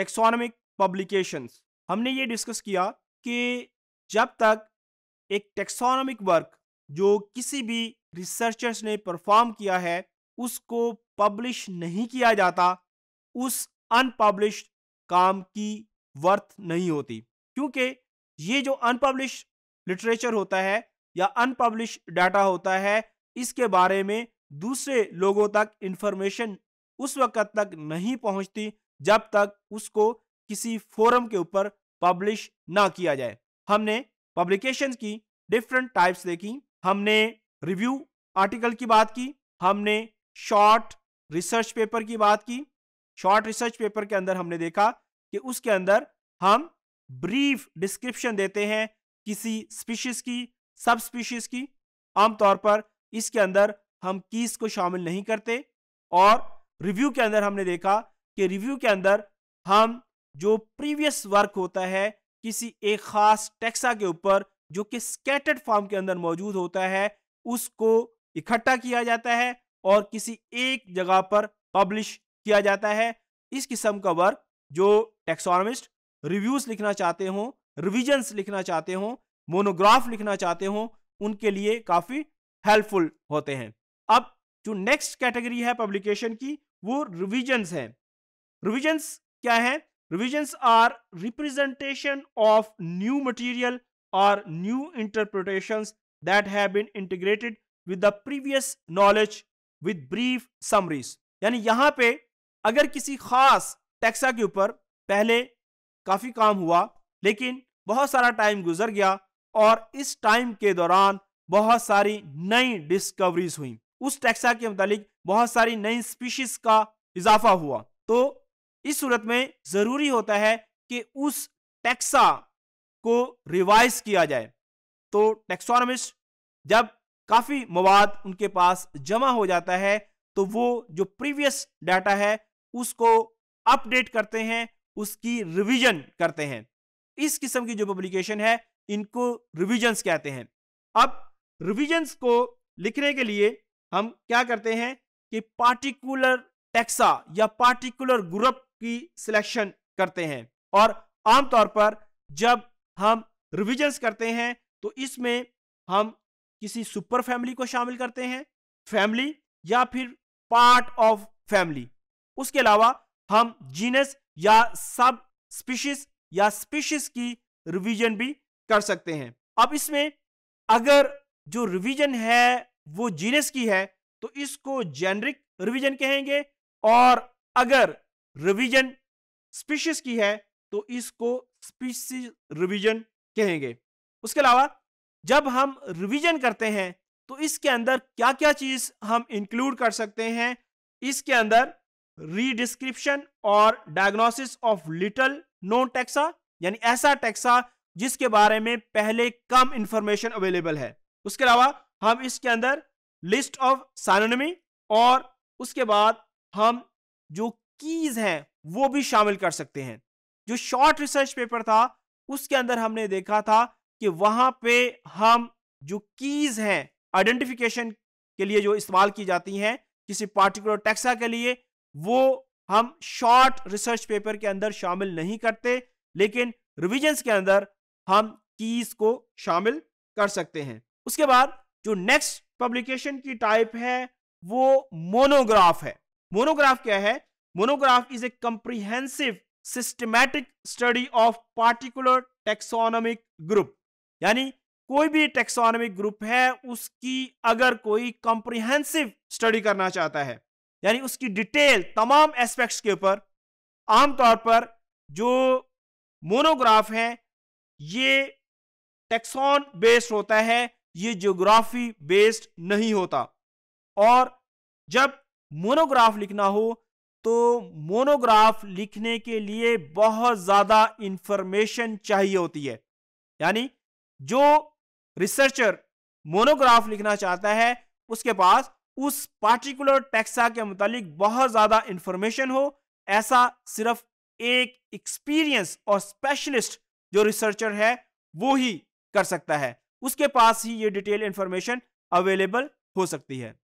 taxonomic publications हमने ये discuss किया कि जब तक एक टेक्सोनॉमिक वर्क जो किसी भी रिसर्चर्स ने परफॉर्म किया है उसको पब्लिश नहीं किया जाता उस अनपब्लिश काम की वर्थ नहीं होती क्योंकि ये जो अनपब्लिश लिटरेचर होता है या अनपब्लिश डाटा होता है इसके बारे में दूसरे लोगों तक इन्फॉर्मेशन उस वक्त तक नहीं पहुंचती जब तक उसको किसी फोरम के ऊपर पब्लिश ना किया जाए हमने पब्लिकेशन की डिफरेंट टाइप्स देखी हमने रिव्यू आर्टिकल की बात की हमने शॉर्ट रिसर्च पेपर की बात की शॉर्ट रिसर्च पेपर के अंदर हमने देखा कि उसके अंदर हम ब्रीफ डिस्क्रिप्शन देते हैं किसी स्पीशीज की सब स्पीशीज की आमतौर पर इसके अंदर हम कीस को शामिल नहीं करते और रिव्यू के अंदर हमने देखा के रिव्यू के अंदर हम जो प्रीवियस वर्क होता है किसी एक खास टैक्सा के ऊपर जो कि स्कैटर्ड फॉर्म के अंदर मौजूद होता है उसको इकट्ठा किया जाता है और किसी एक जगह पर पब्लिश किया जाता है इस किस्म का वर्क जो टेक्सोनमिस्ट रिव्यूज लिखना चाहते हों रिविजन्स लिखना चाहते हों मोनोग्राफ लिखना चाहते हों उनके लिए काफ़ी हेल्पफुल होते हैं अब जो नेक्स्ट कैटेगरी है पब्लिकेशन की वो रिविजन्स हैं रिविजन्स क्या है revisions are representation of new material और new interpretation that have been integrated with the previous knowledge with brief summaries यानी यहां पे अगर किसी खास टैक्सा के ऊपर पहले काफ़ी काम हुआ लेकिन बहुत सारा टाइम गुजर गया और इस टाइम के दौरान बहुत सारी नई डिस्कवरीज हुई उस टैक्सा के मुतालिक बहुत सारी नई स्पीशीज का इजाफा हुआ तो इस सूरत में जरूरी होता है कि उस टैक्सा को रिवाइज किया जाए तो टेक्सोनमिस्ट जब काफ़ी मवाद उनके पास जमा हो जाता है तो वो जो प्रीवियस डाटा है उसको अपडेट करते हैं उसकी रिवीजन करते हैं इस किस्म की जो पब्लिकेशन है इनको रिवीजन्स कहते हैं अब रिवीजन्स को लिखने के लिए हम क्या करते हैं कि पार्टिकुलर टैक्सा या पार्टिकुलर ग्रुप की सिलेक्शन करते हैं और आमतौर पर जब हम रिविजन्स करते हैं तो इसमें हम किसी सुपर फैमिली को शामिल करते हैं फैमिली या फिर पार्ट ऑफ फैमिली उसके अलावा हम जीनस या सब स्पीशीज या स्पीशीज की रिवीजन भी कर सकते हैं अब इसमें अगर जो रिवीजन है वो जीनस की है तो इसको जेनरिक रिवीजन कहेंगे और अगर रिवीजन स्पीशीज की है तो इसको स्पीशीज रिवीजन कहेंगे उसके अलावा जब हम रिवीजन करते हैं तो इसके अंदर क्या क्या चीज हम इंक्लूड कर सकते हैं इसके अंदर रीडिस्क्रिप्शन और diagnosis of little known taxa यानी ऐसा टैक्सा जिसके बारे में पहले कम इंफॉर्मेशन अवेलेबल है उसके अलावा हम इसके अंदर लिस्ट ऑफ सानोनमी और उसके बाद हम जो कीज हैं वो भी शामिल कर सकते हैं जो शॉर्ट रिसर्च पेपर था उसके अंदर हमने देखा था कि वहां पे हम जो कीज हैं आइडेंटिफिकेशन के लिए जो इस्तेमाल की जाती हैं किसी पार्टिकुलर टैक्सा के लिए वो हम शॉर्ट रिसर्च पेपर के अंदर शामिल नहीं करते लेकिन रिविजन्स के अंदर हम कीज को शामिल कर सकते हैं उसके बाद जो नेक्स्ट पब्लिकेशन की टाइप है वो मोनोग्राफ है मोनोग्राफ क्या है monograph is a comprehensive systematic study of particular taxonomic group यानी कोई भी टेक्सोनॉमिक ग्रुप है उसकी अगर कोई कंप्रीहेंसिव स्टडी करना चाहता है यानी उसकी डिटेल तमाम एस्पेक्ट्स के ऊपर आमतौर पर जो मोनोग्राफ है ये टेक्सॉन बेस्ड होता है ये ज्योग्राफी बेस्ड नहीं होता और जब मोनोग्राफ लिखना हो तो मोनोग्राफ लिखने के लिए बहुत ज़्यादा इंफॉर्मेशन चाहिए होती है यानी जो रिसर्चर मोनोग्राफ लिखना चाहता है उसके पास उस पार्टिकुलर टैक्सा के मुतालिक बहुत ज़्यादा इंफॉर्मेशन हो ऐसा सिर्फ एक एक्सपीरियंस और स्पेशलिस्ट जो रिसर्चर है वो ही कर सकता है उसके पास ही ये डिटेल इंफॉर्मेशन अवेलेबल हो सकती है